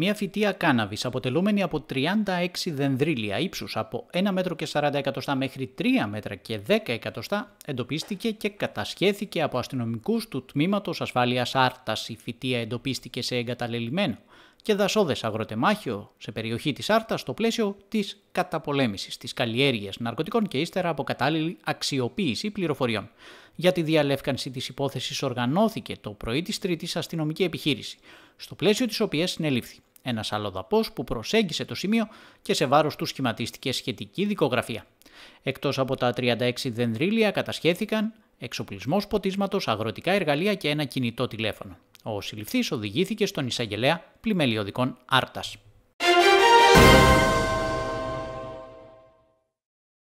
Μία φυτία κάναβης αποτελούμενη από 36 δενδρύλια ύψους από 1 μέτρο και 40 εκατοστά μέχρι 3 μέτρα και 10 εκατοστά εντοπίστηκε και κατασχέθηκε από αστυνομικούς του τμήματος ασφάλειας Άρτας. Η φυτία εντοπίστηκε σε εγκαταλελειμμένο και δασόδες αγροτεμάχιο σε περιοχή της άρτας στο πλαίσιο της καταπολέμησης της καλλιέργειας ναρκωτικών και ύστερα από κατάλληλη αξιοποίηση πληροφοριών. Για τη διαλεύκανση της υπόθεσης, οργανώθηκε το πρωί της τρίτης αστυνομική επιχείρηση, στο πλαίσιο της οποίας συνελήφθη ένας αλλοδαπός που προσέγγισε το σημείο και σε βάρος του σχηματίστηκε σχετική δικογραφία. Εκτός από τα 36 δενδρίλια κατασχέθηκαν εξοπλισμός ποτίσματος, αγροτικά εργαλεία και ένα κινητό τηλέφωνο. Ο συλληφθής οδηγήθηκε στον εισαγγελέα πλημελιωδικών Άρτας.